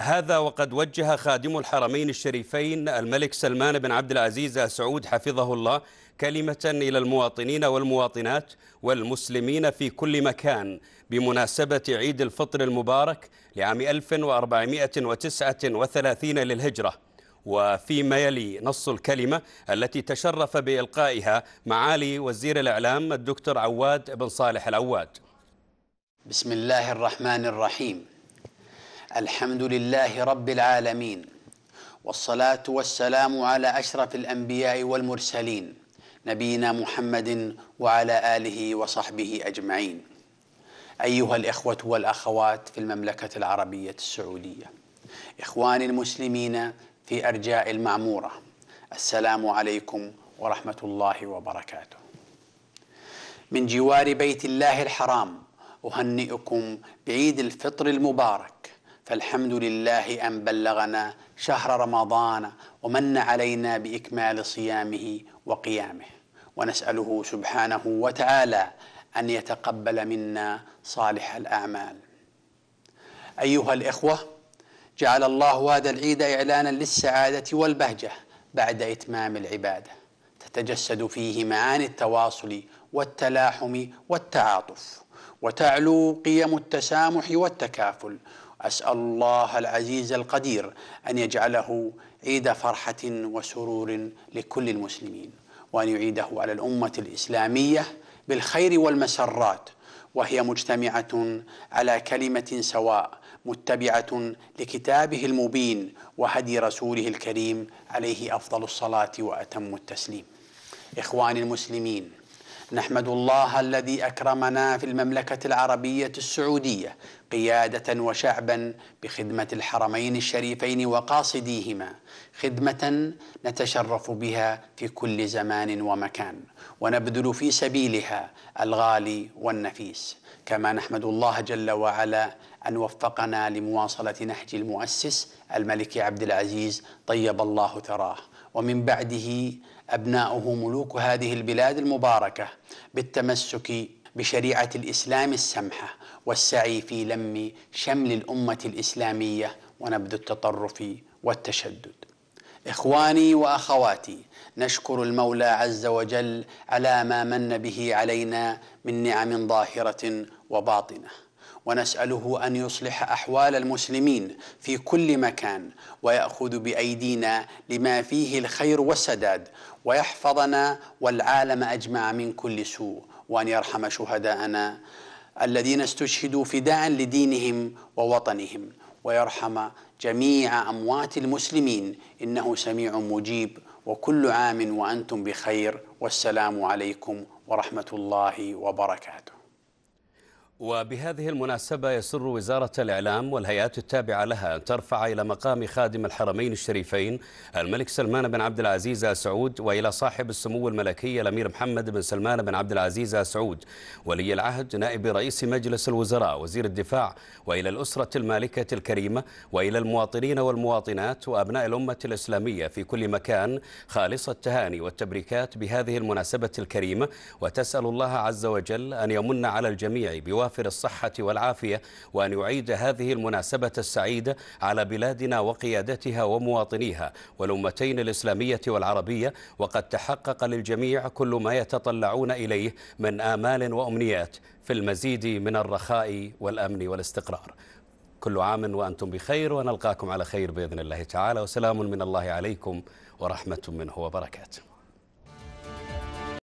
هذا وقد وجه خادم الحرمين الشريفين الملك سلمان بن عبد العزيز سعود حفظه الله كلمة إلى المواطنين والمواطنات والمسلمين في كل مكان بمناسبة عيد الفطر المبارك لعام 1439 للهجرة وفيما يلي نص الكلمة التي تشرف بإلقائها معالي وزير الإعلام الدكتور عواد بن صالح العواد بسم الله الرحمن الرحيم الحمد لله رب العالمين والصلاة والسلام على أشرف الأنبياء والمرسلين نبينا محمد وعلى آله وصحبه أجمعين أيها الإخوة والأخوات في المملكة العربية السعودية إخواني المسلمين في أرجاء المعمورة السلام عليكم ورحمة الله وبركاته من جوار بيت الله الحرام أهنئكم بعيد الفطر المبارك فالحمد لله أن بلغنا شهر رمضان ومن علينا بإكمال صيامه وقيامه ونسأله سبحانه وتعالى أن يتقبل منا صالح الأعمال أيها الإخوة جعل الله هذا العيد إعلانا للسعادة والبهجة بعد إتمام العبادة تتجسد فيه معاني التواصل والتلاحم والتعاطف وتعلو قيم التسامح والتكافل أسأل الله العزيز القدير أن يجعله عيد فرحة وسرور لكل المسلمين وأن يعيده على الأمة الإسلامية بالخير والمسرات وهي مجتمعة على كلمة سواء متبعة لكتابه المبين وهدي رسوله الكريم عليه أفضل الصلاة وأتم التسليم إخواني المسلمين نحمد الله الذي اكرمنا في المملكه العربيه السعوديه قياده وشعبا بخدمه الحرمين الشريفين وقاصديهما خدمه نتشرف بها في كل زمان ومكان ونبذل في سبيلها الغالي والنفيس كما نحمد الله جل وعلا ان وفقنا لمواصله نهج المؤسس الملك عبد العزيز طيب الله ثراه ومن بعده أبناؤه ملوك هذه البلاد المباركة بالتمسك بشريعة الإسلام السمحة والسعي في لم شمل الأمة الإسلامية ونبذ التطرف والتشدد إخواني وأخواتي نشكر المولى عز وجل على ما من به علينا من نعم ظاهرة وباطنه ونسأله أن يصلح أحوال المسلمين في كل مكان ويأخذ بأيدينا لما فيه الخير والسداد ويحفظنا والعالم أجمع من كل سوء وأن يرحم شهداءنا الذين استشهدوا فداء لدينهم ووطنهم ويرحم جميع أموات المسلمين إنه سميع مجيب وكل عام وأنتم بخير والسلام عليكم ورحمة الله وبركاته وبهذه المناسبة يسر وزارة الإعلام والهيئات التابعة لها أن ترفع إلى مقام خادم الحرمين الشريفين الملك سلمان بن عبد العزيز آل سعود وإلى صاحب السمو الملكي الأمير محمد بن سلمان بن عبد العزيز آل سعود ولي العهد نائب رئيس مجلس الوزراء وزير الدفاع وإلى الأسرة المالكة الكريمة وإلى المواطنين والمواطنات وأبناء الأمة الإسلامية في كل مكان خالص التهاني والتبريكات بهذه المناسبة الكريمة وتسأل الله عز وجل أن يمن على الجميع بوافق وافر الصحة والعافية وأن يعيد هذه المناسبة السعيدة على بلادنا وقيادتها ومواطنيها والأمتين الإسلامية والعربية وقد تحقق للجميع كل ما يتطلعون إليه من آمال وأمنيات في المزيد من الرخاء والأمن والاستقرار كل عام وأنتم بخير ونلقاكم على خير بإذن الله تعالى وسلام من الله عليكم ورحمة منه وبركاته